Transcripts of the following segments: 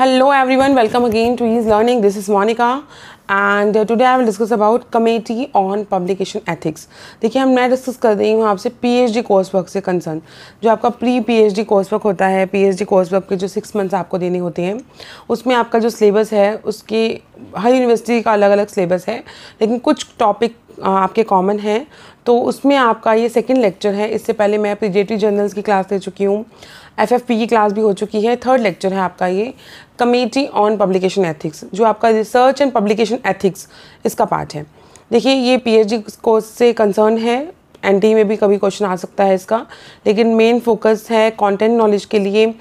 Every everyone welcome again to ease learning this is Monika and today I will discuss about committee on publication ethics देखिए हम मैं discuss कर रही हूँ आपसे पीएचडी कोर्स वर्क से कंसर्न जो आपका प्री पीएचडी कोर्स वर्क होता है पीएचडी कोर्स वर्क के जो सिक्स मंथ्स आपको देने होते हैं उसमें आपका जो सिलेबस है उसके हर यूनिवर्सिटी का अलग अलग सिलेबस है लेकिन कुछ टॉपिक आपके कॉमन हैं तो उसमें आपका ये सेकेंड लेक्चर है इससे पहले मैं पीजेटी जर्नल्स की क्लास ले चुकी हूँ एफ एफ पी की क्लास भी हो चुकी है थर्ड लेक्चर है आपका ये कमेटी ऑन पब्लिकेशन एथिक्स जो आपका रिसर्च एंड पब्लिकेशन एथिक्स इसका पार्ट है देखिए ये पी डी कोर्स से कंसर्न है टी e में भी कभी क्वेश्चन आ सकता है इसका लेकिन मेन फोकस है कंटेंट नॉलेज के लिए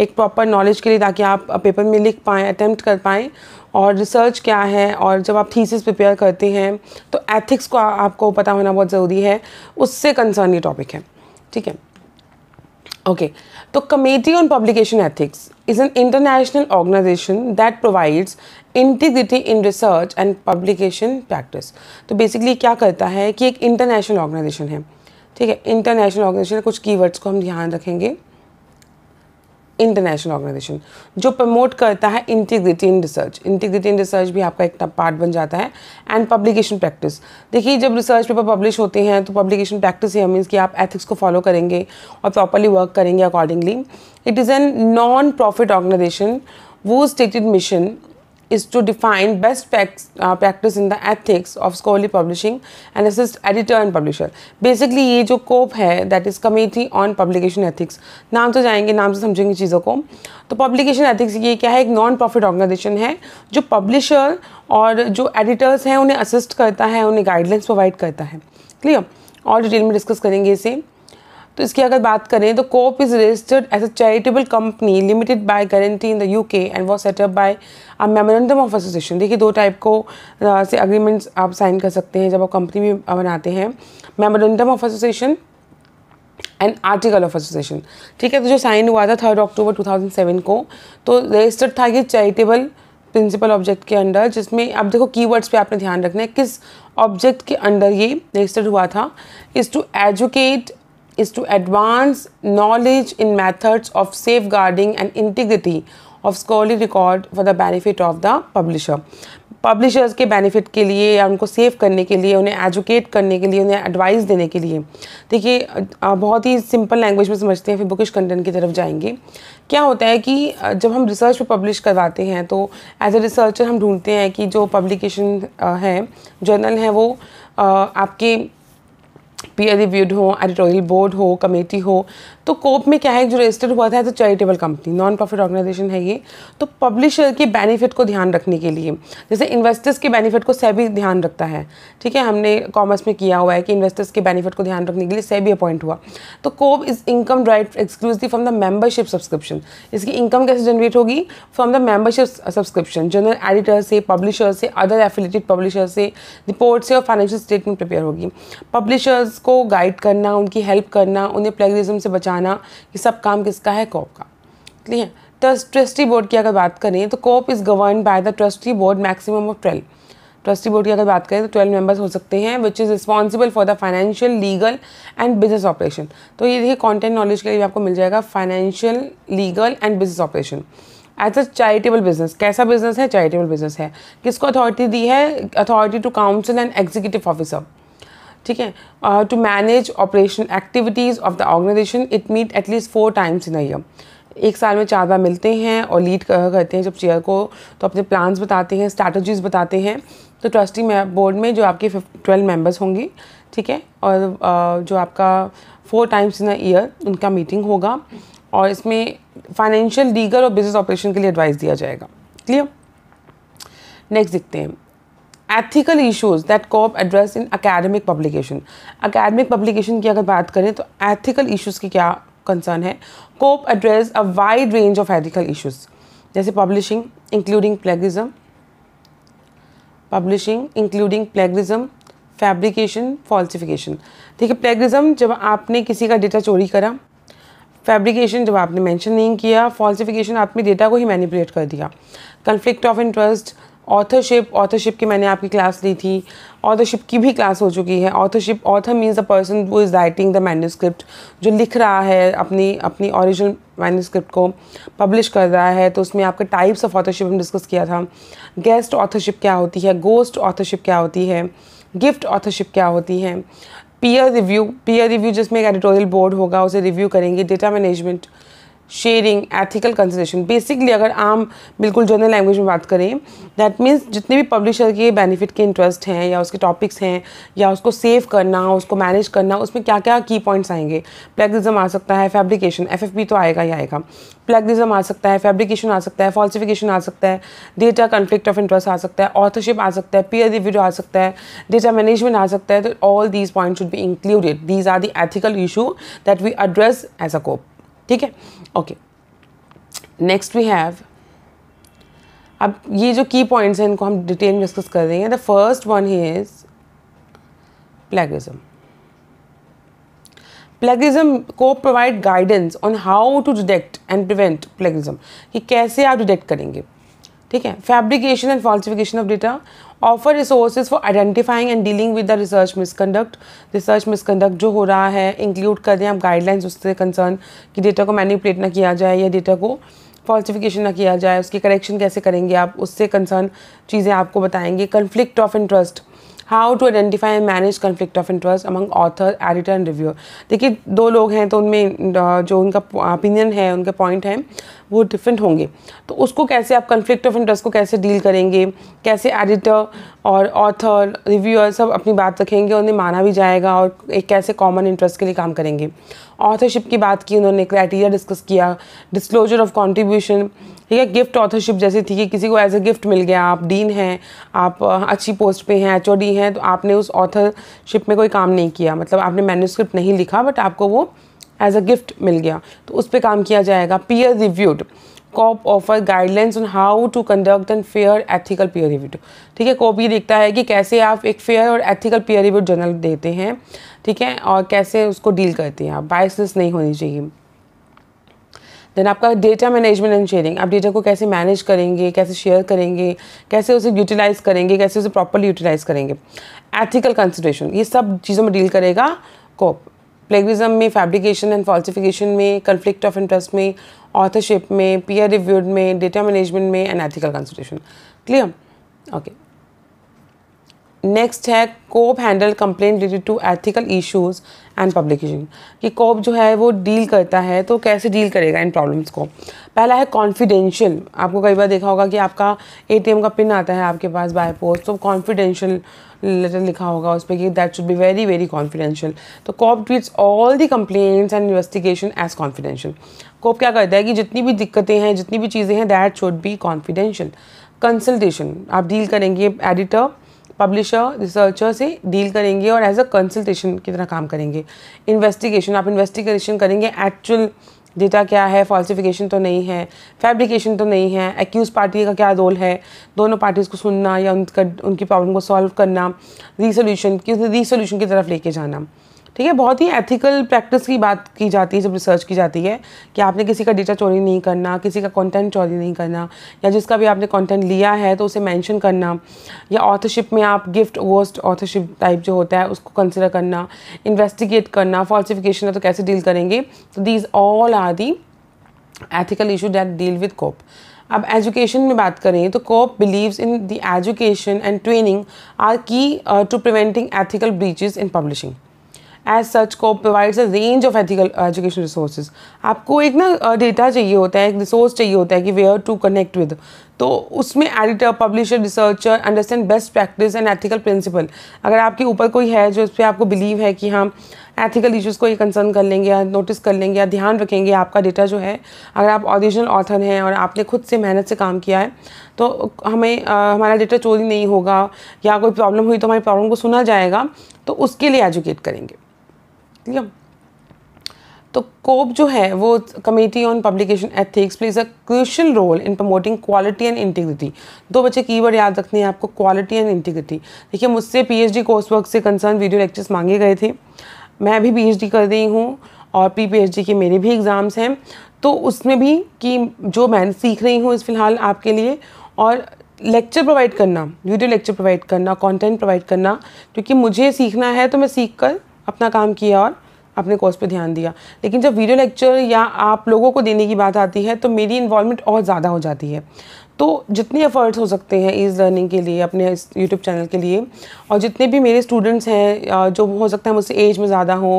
एक प्रॉपर नॉलेज के लिए ताकि आप पेपर में लिख पाएँ अटैम्प्ट कर पाएँ और रिसर्च क्या है और जब आप थीसिस प्रिपेयर करते हैं तो एथिक्स को आपको पता होना बहुत ज़रूरी है उससे कंसर्न ये टॉपिक है ठीक है ओके okay. तो committee on publication ethics is an international organisation that provides integrity in research and publication practice तो बेसिकली क्या करता है कि एक इंटरनेशनल ऑर्गेनाइजेशन है ठीक है इंटरनेशनल ऑर्गेनाइजेशन कुछ कीवर्ड्स को हम ध्यान रखेंगे इंटरनेशनल ऑर्गेनाइजेशन जो प्रमोट करता है integrity in research integrity in research भी आपका एक पार्ट बन जाता है एंड पब्लिकेशन प्रैक्टिस देखिए जब रिसर्च पेपर पब्लिश होते हैं तो पब्लिकेशन प्रैक्टिस ही मीन्स कि आप एथिक्स को फॉलो करेंगे और प्रॉपरली वर्क करेंगे accordingly it is an non profit organisation वो stated mission is to define best practice in the ethics of scholarly publishing and assist editor and publisher. Basically ये जो COPE है that is committee on publication ethics. नाम से जाएंगे नाम से समझेंगे चीज़ों को तो publication ethics ये क्या है एक non-profit ऑर्गेनाइजेशन है जो publisher और जो editors हैं उन्हें assist करता है उन्हें guidelines provide करता है Clear? All detail में discuss करेंगे इसे तो इसकी अगर बात करें तो COPE is registered as a charitable company limited by guarantee in the U K and was set up by a memorandum of association देखिए दो टाइप को से अग्रीमेंट्स आप साइन कर सकते हैं जब आप कंपनी भी बनाते हैं memorandum of association and article of association ठीक है तो जो साइन हुआ था थर्ड अक्टूबर टू को तो रजिस्टर्ड था ये चैरिटेबल प्रिंसिपल ऑब्जेक्ट के अंडर जिसमें अब देखो कीवर्ड्स पे आपने ध्यान रखना है किस ऑब्जेक्ट के अंडर ये रजिस्टर्ड हुआ था is to educate is to advance knowledge in methods of safeguarding and integrity of scholarly record for the benefit of the publisher publishers के बेनिफिट के लिए या उनको सेव करने के लिए उन्हें एजुकेट करने के लिए उन्हें एडवाइस देने के लिए देखिए बहुत ही सिंपल लैंग्वेज में समझते हैं फिर बुकिश कंटेंट की तरफ जाएंगे क्या होता है कि जब हम रिसर्च पे पब्लिश करवाते हैं तो एज अ रिसर्चर हम ढूंढते हैं कि जो पब्लिकेशन है जर्नल है वो आपके पीयर रिव्यूड हो एडिटोरियल बोर्ड हो कमेटी हो तो कोप में क्या है जो रजिस्टर्ड हुआ था a charitable company non profit organisation है ये तो पब्लिशर के बेनिफिट को ध्यान रखने के लिए जैसे इन्वेस्टर्स के बेनिफिट को सेबी ध्यान रखता है ठीक है हमने कॉमर्स में किया हुआ है कि इन्वेस्टर्स के बेनिफिट को ध्यान रखने के लिए सेबी अपॉइंट हुआ तो COPE is income right exclusive from the membership subscription इसकी इनकम कैसे जनरेट होगी from the membership subscription general editor से पब्लिशर से अदर एफिलेटेड पब्लिशर से रिपोर्ट से और फाइनेंशियल स्टेटमेंट प्रिपेयर होगी पब्लिशर्स को गाइड करना उनकी हेल्प करना उन्हें प्लेगरिज्म से बचाना खाना ये सब काम किसका है कॉप का ट्रस्ट ट्रस्टी बोर्ड की अगर बात करें तो COPE is govern by the trustee board maximum of twelve trustee board की अगर बात करें तो ट्वेल्व मेंबर्स हो सकते हैं which is responsible for the financial legal and business operation तो ये देखिए कॉन्टेंट नॉलेज के लिए भी आपको मिल जाएगा financial legal and business operation as a charitable business कैसा बिजनेस है चैरिटेबल बिजनेस है किसको अथॉरिटी दी है authority to council and executive officer ठीक है to manage operation activities of the organisation it meet at least four times in year एक साल में चार बार मिलते हैं और लीड करते हैं जब चेयर को तो अपने प्लान्स बताते हैं स्ट्रैटीज़ बताते हैं तो ट्रस्टी बोर्ड में जो आपके ट्वेल्व मेंबर्स होंगी ठीक है और uh, जो आपका four times in a year उनका मीटिंग होगा और इसमें फाइनेंशियल लीगल और बिजनेस ऑपरेशन के लिए एडवाइस दिया जाएगा क्लियर नेक्स्ट देखते हैं ethical issues that COPE address in academic publication academic publication की अगर बात करें तो एथिकल इशूज की क्या कंसर्न है COPE address a wide range of ethical issues जैसे publishing including plagiarism publishing including plagiarism fabrication falsification ठीक है प्लेगरिज्म जब आपने किसी का डेटा चोरी करा फैब्रिकेशन जब आपने मैंशन नहीं किया फॉल्सिफिकेशन आपने डेटा को ही मैनिपुलेट कर दिया conflict of interest authorship authorship की मैंने आपकी क्लास ली थी ऑथरशिप की भी क्लास हो चुकी है authorship author means a person वो इज़ राइटिंग द मैन्यूस्क्रिप्ट जो लिख रहा है अपनी अपनी ओरिजिनल मैन्यूस्क्रिप्ट को पब्लिश कर रहा है तो उसमें आपके टाइप्स ऑफ ऑथरशिप हम डिस्कस किया था गेस्ट ऑथरशिप क्या होती है गोस्ट ऑथरशिप क्या होती है गिफ्ट ऑथरशिप क्या होती है पीयर रिव्यू पीयर रिव्यू जिसमें एक एडिटोरियल बोर्ड होगा उसे रिव्यू करेंगे data management sharing ethical consideration basically अगर आम बिल्कुल जनरल लैंग्वेज में बात करें दैट मीन्स जितने भी पब्लिशर के बेनिफिट के इंटरेस्ट हैं या उसके टॉपिक्स हैं या उसको सेव करना उसको मैनेज करना उसमें क्या क्या की पॉइंट्स आएंगे प्लेगरिज्म आ सकता है फैब्रिकेशन एफ एफ तो आएगा ही आएगा प्लेगरिज्म आ सकता है फैब्रिकेशन आ सकता है फॉल्सिफिकेशन आ सकता है डेटा कन्फ्लिक्ट ऑफ इंटरेस्ट आ सकता है ऑथरशिप आ सकता है पीयर रिव्यू आ सकता है डेटा मैनेजमेंट आ सकता है तो all these point should be included these are the ethical issue that we address as a COPE ठीक है ओके नेक्स्ट वी हैव अब ये जो की पॉइंट्स हैं इनको हम डिटेल डिस्कस कर देंगे the first one is plagiarism plagiarism को provide guidance on how to detect and prevent plagiarism कि कैसे आप डिटेक्ट करेंगे ठीक है fabrication and falsification of data offer resources for identifying and dealing with the research misconduct research misconduct जो हो रहा है इंक्लूड कर दें आप गाइडलाइंस उससे कंसर्न कि डेटा को मैनिपुलेट ना किया जाए या डेटा को फॉल्सिफिकेशन ना किया जाए उसकी करेक्शन कैसे करेंगे आप उससे कंसर्न चीज़ें आपको बताएंगे conflict of interest how to identify and manage conflict of interest among author editor and reviewer देखिए दो लोग हैं तो उनमें जो उनका ओपिनियन है उनके पॉइंट हैं वो डिफरेंट होंगे तो उसको कैसे आप कन्फ्लिक्ट ऑफ इंटरेस्ट को कैसे डील करेंगे कैसे एडिटर और ऑथर रिव्यूअर सब अपनी बात रखेंगे उन्हें माना भी जाएगा और एक कैसे कॉमन इंटरेस्ट के लिए काम करेंगे ऑथरशिप की बात की उन्होंने क्राइटेरिया डिस्कस किया डिस्क्लोजर ऑफ कॉन्ट्रीब्यूशन ठीक है गिफ्ट ऑथरशिप जैसे थी कि किसी को एज अ गिफ्ट मिल गया आप डीन हैं आप अच्छी पोस्ट पे हैं एच हैं हैं तो आपने उस ऑथरशिप में कोई काम नहीं किया मतलब आपने मैन्यूस्क्रिप्ट नहीं लिखा बट आपको वो एज अ गिफ्ट मिल गया तो उस पर काम किया जाएगा peer reviewed COPE offer guidelines on how to conduct and fair ethical peer review ठीक है कॉप ये देखता है कि कैसे आप एक फेयर और एथिकल पीयर रिव्यू जनरल देते हैं ठीक है और कैसे उसको डील करते हैं आप बायसनेस नहीं होनी चाहिए देन आपका डेटा मैनेजमेंट एंड शेयरिंग आप डेटा को कैसे मैनेज करेंगे कैसे शेयर करेंगे कैसे उसे यूटिलाइज़ करेंगे कैसे उसे प्रॉपरली यूटिलाइज़ करेंगे एथिकल कंसिड्रेशन ये सब चीज़ों में डील करेगा कोप प्लेगिज्म में फैब्रिकेशन एंड फॉल्सिफिकेशन में कन्फ्लिक्ट ऑफ इंटरेस्ट में ऑथरशिप में पीयर रिव्यूड में डेटा मैनेजमेंट में and ethical consideration clear okay next है COPE handle complain related to ethical issues and publication कि कॉप जो है वो डील करता है तो कैसे डील करेगा इन प्रॉब्लम्स को पहला है कॉन्फिडेंशियल आपको कई बार देखा होगा कि आपका एटीएम का पिन आता है आपके पास बाय पोस्ट तो कॉन्फिडेंशियल लेटर लिखा होगा उस पर कि that should be very very confidential तो COPE treats all the complaints and investigation as confidential COPE क्या करता है कि जितनी भी दिक्कतें हैं जितनी भी चीज़ें हैं that should be confidential consultation आप डील करेंगे एडिटर पब्लिशर रिसर्चर से डील करेंगे और एज अ कंसल्टेशन की तरह काम करेंगे इन्वेस्टिगेशन आप इन्वेस्टिगेशन करेंगे एक्चुअल डेटा क्या है फॉल्सिफिकेशन तो नहीं है फैब्रिकेशन तो नहीं है एक्यूज़ पार्टी का क्या रोल है दोनों पार्टीज़ को सुनना या उनका उनकी प्रॉब्लम को सॉल्व करना रीसोल्यूशन रिसोल्यूशन रीसोल्यूशन की तरफ लेके जाना ठीक है बहुत ही एथिकल प्रैक्टिस की बात की जाती है जब रिसर्च की जाती है कि आपने किसी का डेटा चोरी नहीं करना किसी का कंटेंट चोरी नहीं करना या जिसका भी आपने कंटेंट लिया है तो उसे मेंशन करना या ऑथरशिप में आप गिफ्ट वर्स्ट ऑथरशिप टाइप जो होता है उसको कंसिडर करना इन्वेस्टिगेट करना फॉल्सिफिकेशन है तो कैसे डील करेंगे तो these all are the ethical issue that deal with COPE अब एजुकेशन में बात करें तो COPE believes in the education and training are key to preventing ethical breaches in publishing as such को provides a range of ethical education resources आपको एक ना data uh, चाहिए होता है एक रिसोर्स चाहिए होता है कि वेयर टू कनेक्ट विद तो उसमें editor publisher researcher understand best practice and ethical principle अगर आपके ऊपर कोई है जो उस पर आपको बिलीव है कि हम एथिकल इश्यूज़ को ये कंसर्न कर लेंगे या नोटिस कर लेंगे या ध्यान रखेंगे आपका डेटा जो है अगर आप ऑरिजिनल ऑथर हैं और आपने खुद से मेहनत से काम किया है तो हमें आ, uh, हमारा डेटा चोरी नहीं होगा या कोई प्रॉब्लम हुई तो हमारी प्रॉब्लम को सुना जाएगा तो उसके लिए एजुकेट करेंगे ठीक है तो कोप जो है वो committee on publication ethics plays a crucial role in promoting quality and integrity दो बच्चे कीवर्ड याद रखने हैं आपको क्वालिटी एंड इंटीग्रिटी देखिए मुझसे पीएचडी कोर्स वर्क से कंसर्न वीडियो लेक्चर्स मांगे गए थे मैं भी पीएचडी कर रही हूँ और पी डी के मेरे भी एग्ज़ाम्स हैं तो उसमें भी कि जो मैं सीख रही हूँ इस फिलहाल आपके लिए और लेक्चर प्रोवाइड करना वीडियो लेक्चर प्रोवाइड करना कंटेंट प्रोवाइड करना क्योंकि मुझे सीखना है तो मैं सीख कर अपना काम किया और अपने कोर्स पे ध्यान दिया लेकिन जब वीडियो लेक्चर या आप लोगों को देने की बात आती है तो मेरी इन्वॉल्वमेंट और ज़्यादा हो जाती है तो जितने एफ़र्ट्स हो सकते हैं इस लर्निंग के लिए अपने इस यूट्यूब चैनल के लिए और जितने भी मेरे स्टूडेंट्स हैं जो हो सकता है मुझसे एज में ज़्यादा हो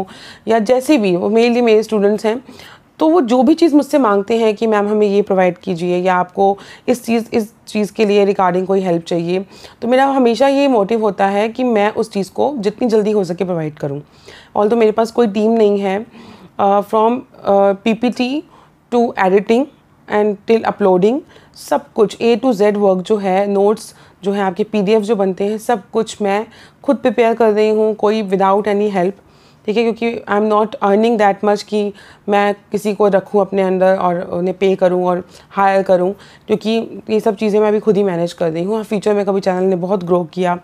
या जैसे भी वो मेरे लिए मेरे स्टूडेंट्स हैं तो वो जो भी चीज़ मुझसे मांगते हैं कि मैम हमें ये प्रोवाइड कीजिए या आपको इस चीज़ इस चीज़ के लिए रिगार्डिंग कोई हेल्प चाहिए तो मेरा हमेशा ये मोटिव होता है कि मैं उस चीज़ को जितनी जल्दी हो सके प्रोवाइड करूँ ऑल तो मेरे पास कोई टीम नहीं है from P P T to editing and till uploading सब कुछ ए टू जेड वर्क जो है नोट्स जो है आपके पी डी एफ जो बनते हैं सब कुछ मैं खुद प्रिपेयर कर रही हूँ कोई विदाउट एनी हेल्प ठीक है क्योंकि I am not earning that much कि मैं किसी को रखूँ अपने अंदर और उन्हें पे करूँ और हायर करूँ क्योंकि ये सब चीज़ें मैं अभी खुद ही मैनेज कर रही हूँ और फ्यूचर में कभी चैनल ने बहुत ग्रो किया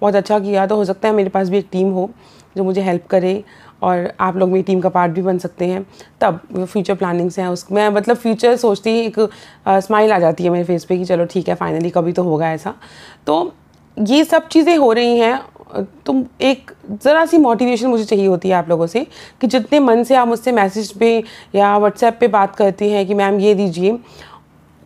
बहुत अच्छा किया तो हो सकता है मेरे पास भी एक टीम हो जो मुझे हेल्प करे और आप लोग मेरी टीम का पार्ट भी बन सकते हैं तब फ्यूचर प्लानिंग्स हैं मैं मतलब फ्यूचर सोचती ही एक स्माइल आ जाती है मेरे फेस पे कि चलो ठीक है फाइनली कभी तो होगा ऐसा तो ये सब चीज़ें हो रही हैं तुम एक ज़रा सी मोटिवेशन मुझे चाहिए होती है आप लोगों से कि जितने मन से आप मुझसे मैसेज पे या व्हाट्सएप पे बात करती हैं कि मैम ये दीजिए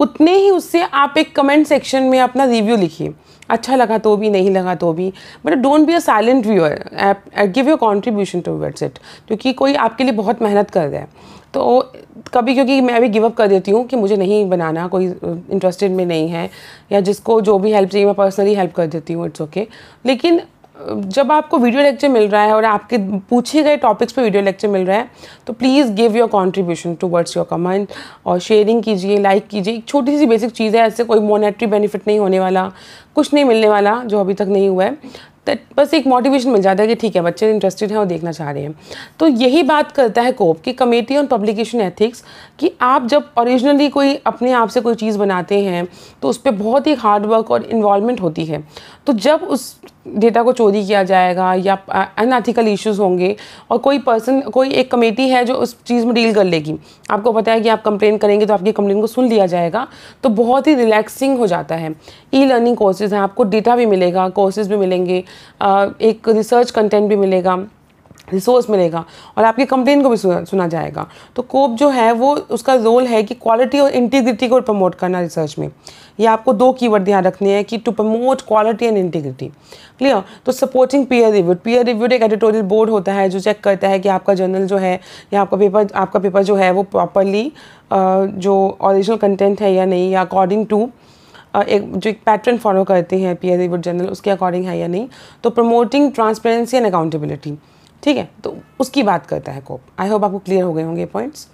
उतने ही उससे आप एक कमेंट सेक्शन में अपना रिव्यू लिखिए अच्छा लगा तो भी नहीं लगा तो भी but don't be a silent viewer give your contribution to waits it क्योंकि कोई आपके लिए बहुत मेहनत कर रहा है तो कभी क्योंकि मैं भी गिव अप कर देती हूँ कि मुझे नहीं बनाना कोई इंटरेस्टेड uh, में नहीं है या जिसको जो भी हेल्प चाहिए मैं पर्सनली हेल्प कर देती हूँ इट्स ओके लेकिन जब आपको वीडियो लेक्चर मिल रहा है और आपके पूछे गए टॉपिक्स पे वीडियो लेक्चर मिल रहा है तो please give your two words your comment और शेयरिंग कीजिए लाइक कीजिए एक छोटी सी बेसिक चीज़ है ऐसे कोई मोनेटरी बेनिफिट नहीं होने वाला कुछ नहीं मिलने वाला जो अभी तक नहीं हुआ है बस एक मोटिवेशन मिल जाता है कि ठीक है बच्चे इंटरेस्टेड हैं और देखना चाह रहे हैं तो यही बात करता है कोप कि कमेटी ऑन पब्लिकेशन एथिक्स कि आप जब ओरिजिनली कोई अपने आप से कोई चीज़ बनाते हैं तो उस पर बहुत ही हार्डवर्क और इन्वॉलमेंट होती है तो जब उस डेटा को चोरी किया जाएगा या अनएथिकल इश्यूज होंगे और कोई पर्सन कोई एक कमेटी है जो उस चीज़ में डील कर लेगी आपको पता है कि आप कंप्लेन करेंगे तो आपकी कंप्लेन को सुन लिया जाएगा तो बहुत ही रिलैक्सिंग हो जाता है ई लर्निंग कोर्सेज हैं आपको डेटा भी मिलेगा कोर्सेज भी मिलेंगे एक रिसर्च कंटेंट भी मिलेगा रिसोर्स मिलेगा और आपकी कंप्लेन को भी सुना जाएगा तो कोप जो है वो उसका रोल है कि क्वालिटी और इंटीग्रिटी को प्रमोट करना रिसर्च में ये आपको दो कीवर्ड ध्यान रखने हैं कि to promote quality and integrity clear तो supporting peer reviewed peer reviewed एक एडिटोरियल बोर्ड होता है जो चेक करता है कि आपका जर्नल जो है या आपका पेपर आपका पेपर जो है वो प्रॉपरली जो ऑरिजिनल कंटेंट है या नहीं या अकॉर्डिंग टू एक जो एक पैटर्न फॉलो करते हैं पीयर रिव्यूड जर्नल उसके अकॉर्डिंग है या नहीं तो प्रमोटिंग ट्रांसपेरेंसी एंड अकाउंटेबिलिटी ठीक है तो उसकी बात करता है कोप आई होप आपको क्लियर हो गए होंगे पॉइंट्स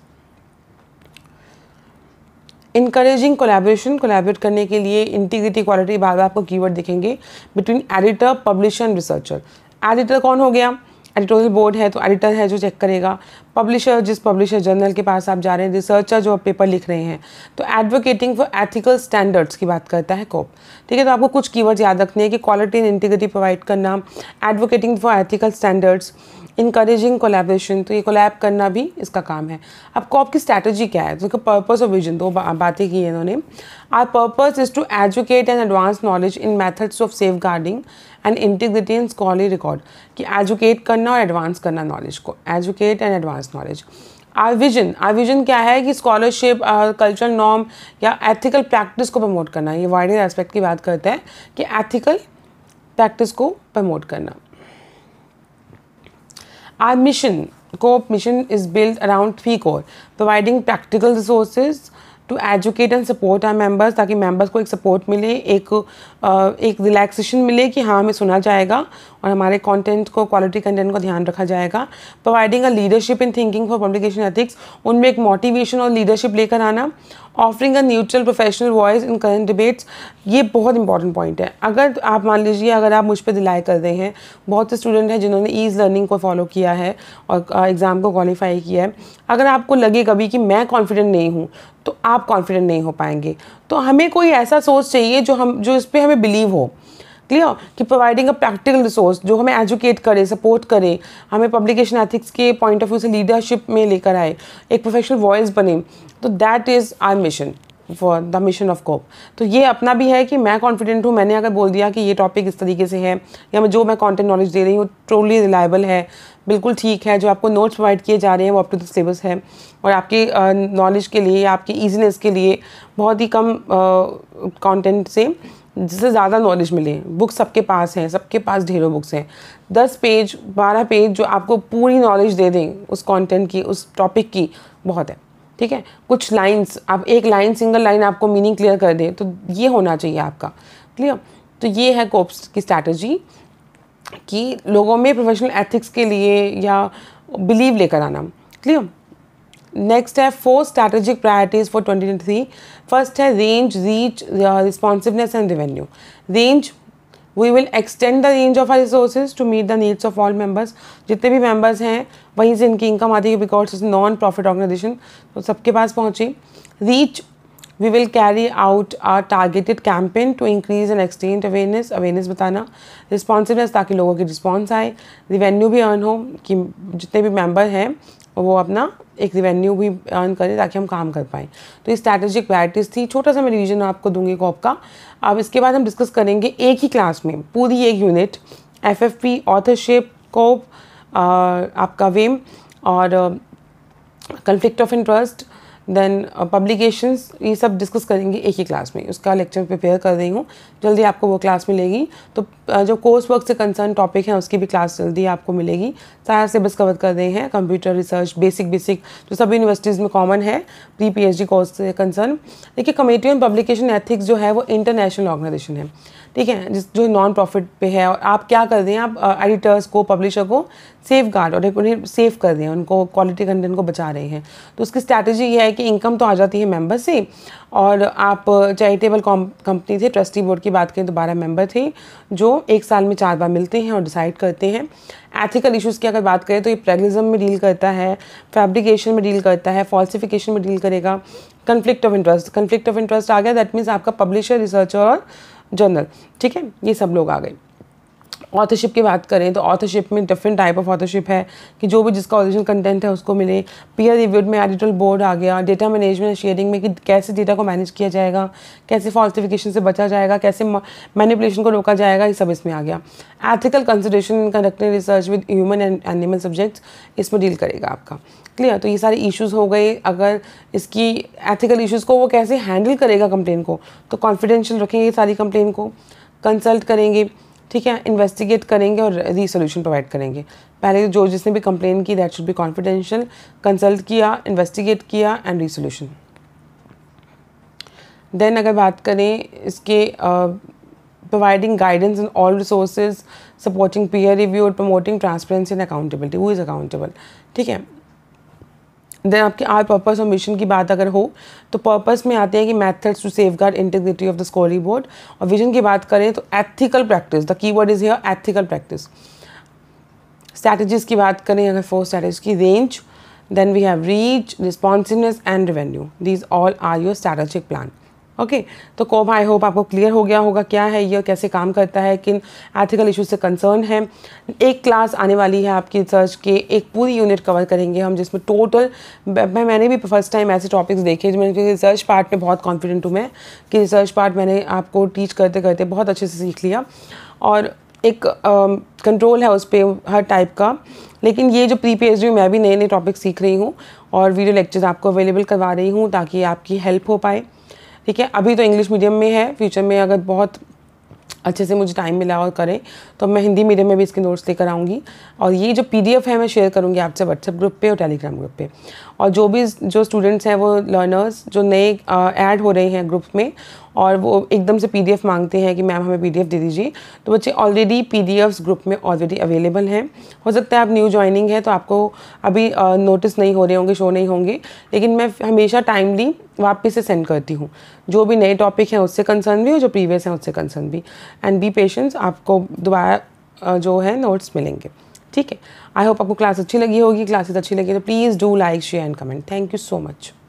इनकरेजिंग कोलेबोरेशन कोलेबोरेट करने के लिए इंटीग्रिटी क्वालिटी बार बार आपको कीवर्ड दिखेंगे between editor publisher and researcher editor कौन हो गया एडिटोरियल बोर्ड है तो एडिटर है जो चेक करेगा पब्लिशर जिस पब्लिशर जर्नल के पास आप जा रहे हैं रिसर्चर जो आप पेपर लिख रहे हैं तो एडवोकेटिंग फॉर एथिकल स्टैंडर्ड्स की बात करता है कोप ठीक है तो आपको कुछ कीवर्ड्स याद रखने हैं कि क्वालिटी एंड इंटीग्रिटी प्रोवाइड करना advocating for ethical standards increasing collaboration तो ये कोलैब करना भी इसका काम है अब कॉप की स्ट्रैटेजी क्या है तो पर्पज़ और विजन दो बातें की इन्होंने our purpose is to educate and advance knowledge in methods of safeguarding and integrity in scholarly record कि एजुकेट करना और एडवांस करना नॉलेज को educate and advance knowledge our vision our vision क्या है कि स्कॉलरशिप कल्चरल नॉर्म या ethical practice को प्रमोट करना ये वाइडर एस्पेक्ट की बात करते हैं कि एथिकल प्रैक्टिस को प्रमोट करना Our mission, co-op mission, is built around three core providing practical resources, to educate and support our members ताकि मेम्बर्स को एक सपोर्ट मिले एक एक रिलैक्सेशन मिले कि हाँ हमें सुना जाएगा और हमारे कंटेंट को क्वालिटी कंटेंट को ध्यान रखा जाएगा providing a leadership in thinking for publication ethics उनमें एक मोटिवेशन और लीडरशिप लेकर आना offering a neutral professional voice in current debates ये बहुत इंपॉर्टेंट पॉइंट है अगर आप मान लीजिए अगर आप मुझ पर दिलाई कर रहे हैं बहुत से स्टूडेंट हैं जिन्होंने ईज़ लर्निंग को फॉलो किया है और एग्ज़ाम को क्वालिफाई किया है अगर आपको लगे कभी कि मैं कॉन्फिडेंट नहीं हूँ तो आप कॉन्फिडेंट नहीं हो पाएंगे तो हमें कोई ऐसा सोर्स चाहिए जो हम जो इस पर हमें बिलीव हो क्लियर कि प्रोवाइडिंग अ प्रैक्टिकल रिसोर्स जो हमें एजुकेट करे सपोर्ट करे हमें पब्लिकेशन एथिक्स के पॉइंट ऑफ व्यू से लीडरशिप में लेकर आए एक प्रोफेशनल वॉइस बने तो that is our mission for the mission of COPE तो ये अपना भी है कि मैं कॉन्फिडेंट हूँ मैंने अगर बोल दिया कि ये टॉपिक इस तरीके से है या मैं जो मैं कॉन्टेंट नॉलेज दे रही हूँ ट्रोली रिलायबल है बिल्कुल ठीक है जो आपको नोट्स प्रोवाइड किए जा रहे हैं वो अप टू द सिलेबस है और आपके नॉलेज uh, के लिए आपकी ईजीनेस के लिए बहुत ही कम कॉन्टेंट uh, से जिससे ज़्यादा नॉलेज मिले बुक्स सबके पास हैं सबके पास ढेरों बुक्स हैं दस पेज बारह पेज जो आपको पूरी नॉलेज दे दें उस कॉन्टेंट की उस टॉपिक की बहुत है ठीक है कुछ लाइंस आप एक लाइन सिंगल लाइन आपको मीनिंग क्लियर कर दे तो ये होना चाहिए आपका क्लियर तो ये है कोप्स की स्ट्रैटेजी कि लोगों में प्रोफेशनल एथिक्स के लिए या बिलीव लेकर आना क्लियर नेक्स्ट है four strategic priorities for twenty twenty three first है range reach responsiveness and revenue range we will extend the range of our resources to meet the needs of all members जितने भी members हैं वहीं से इनकी income आती है because is non profit organisation तो सबके पास पहुँची reach we will carry out our targeted campaign to increase and extend awareness awareness बताना रिस्पॉन्सिवनेस ताकि लोगों की रिस्पॉन्स आए रिवेन्यू भी अर्न हो कि जितने भी मेम्बर हैं और वो अपना एक रिवेन्यू भी अर्न करें ताकि हम काम कर पाएँ तो ये स्ट्रैटेजिक प्रायरिटीज़ थी छोटा सा मैं रिविजन आपको दूंगी कॉप का अब इसके बाद हम डिस्कस करेंगे एक ही क्लास में पूरी एक unit F F P authorship COPE आपका वेम और conflict of interest then publications uh, ये सब डिस्कस करेंगे एक ही क्लास में उसका लेक्चर प्रिपेयर कर रही हूँ जल्दी आपको वो क्लास मिलेगी तो uh, जो कोर्स वर्क से कंसर्न टॉपिक है उसकी भी क्लास जल्दी आपको मिलेगी सारा सिलेबस कवर कर रहे हैं कंप्यूटर रिसर्च बेसिक बेसिक जो सब यूनिवर्सिटीज़ में कॉमन है प्री पी कोर्स से कंसर्न देखिए कमेटी ऑन पब्लिकेशन एथिक्स जो है वो इंटरनेशनल ऑर्गेनाइजेशन है ठीक है जिस जो नॉन प्रॉफिट पे है और आप क्या कर दें आप एडिटर्स uh, को पब्लिशर को सेफ गार्ड और उन्हें सेफ कर रहे हैं उनको क्वालिटी कंटेंट को बचा रहे हैं तो उसकी स्ट्रैटेजी ये है कि इनकम तो आ जाती है मेंबर से और आप चैरिटेबल कंपनी थे ट्रस्टी बोर्ड की बात करें तो बारह मेंबर थे जो एक साल में चार बार मिलते हैं और डिसाइड करते हैं एथिकल इश्यूज़ की अगर बात करें तो ये प्रेगलिज्म में डील करता है फैब्रिकेशन में डील करता है फॉल्सिफिकेशन में डील करेगा conflict of interest conflict of interest आ गया दैट मीन्स आपका पब्लिशर रिसर्चर और जनरल ठीक है ये सब लोग आ गए ऑथरशिप की बात करें तो ऑथरशिप में डिफरेंट टाइप ऑफ ऑथरशिप है कि जो भी जिसका ऑडिशन कंटेंट है उसको मिले पीयर रिव्यूड में एडिटल बोर्ड आ गया डेटा मैनेजमेंट शेयरिंग में कि कैसे डेटा को मैनेज किया जाएगा कैसे फॉल्सिफिकेशन से बचा जाएगा कैसे मैनिपुलेशन को रोका जाएगा ये सब इसमें आ गया ethical consideration in conducting research with human and animal subjects इसमें डील करेगा आपका क्लियर तो ये सारे इश्यूज़ हो गए अगर इसकी एथिकल इश्यूज़ को वो कैसे हैंडल करेगा कंप्लेन को तो कॉन्फिडेंशियल रखेंगे सारी कंप्लेन को कंसल्ट करेंगे ठीक है इन्वेस्टिगेट करेंगे और री सोल्यूशन प्रोवाइड करेंगे पहले जो जिसने भी कंप्लेन की that should be confidential consult किया इन्वेस्टिगेट किया एंड री सोल्यूशन देन अगर बात करें इसके providing guidance in all resources supporting peer review और promoting transparency and accountability who is accountable ठीक है देन आपके आर पर्पज और मिशन की बात अगर हो तो पर्पस में आते हैं कि methods to safeguard integrity of the scholarly board और विजन की बात करें तो ethical practice the key word is here ethical practice strategies की बात करें अगर फोर स्ट्रैटेज की range then we have reach responsiveness and revenue these all are your strategic plan okay okay, तो कोब आई होप आपको क्लियर हो गया होगा क्या है यह कैसे काम करता है किन एथिकल इश्यूज से कंसर्न है एक क्लास आने वाली है आपकी रिसर्च के एक पूरी यूनिट कवर करेंगे हम जिसमें टोटल मैं मैंने भी फर्स्ट टाइम ऐसे टॉपिक्स देखे जो मैंने रिसर्च पार्ट में बहुत कॉन्फिडेंट हूँ मैं कि रिसर्च पार्ट मैंने आपको टीच करते करते बहुत अच्छे से सीख लिया और एक कंट्रोल है उस पर हर टाइप का लेकिन ये जो प्री पी मैं भी नए नए टॉपिक सीख रही हूँ और वीडियो लेक्चर्स आपको अवेलेबल करवा रही हूँ ताकि आपकी हेल्प हो पाए ठीक है अभी तो इंग्लिश मीडियम में है फ्यूचर में अगर बहुत अच्छे से मुझे टाइम मिला और करें तो मैं हिंदी मीडियम में भी इसके नोट्स लेकर आऊँगी और ये जो पी है मैं शेयर करूँगी आपसे व्हाट्सएप ग्रुप पे और टेलीग्राम ग्रुप पे और जो भी जो स्टूडेंट्स हैं वो लर्नर्स जो नए ऐड हो रहे हैं ग्रुप में और वो एकदम से पीडीएफ मांगते हैं कि मैम हमें पीडीएफ दे दीजिए तो बच्चे ऑलरेडी पीडीएफ्स ग्रुप में ऑलरेडी अवेलेबल हैं हो सकता है आप न्यू ज्वाइनिंग है तो आपको अभी नोटिस नहीं हो रहे होंगे शो नहीं होंगे लेकिन मैं हमेशा टाइमली वापस से सेंड करती हूँ जो भी नए टॉपिक हैं उससे कंसर्न भी और जो प्रीवियस हैं उससे कंसर्न भी एंड बी पेशेंस आपको दोबारा जो है नोट्स मिलेंगे ठीक है आई होप आपको क्लास अच्छी लगी होगी क्लासेस अच्छी लगी तो please do like share and comment thank you so much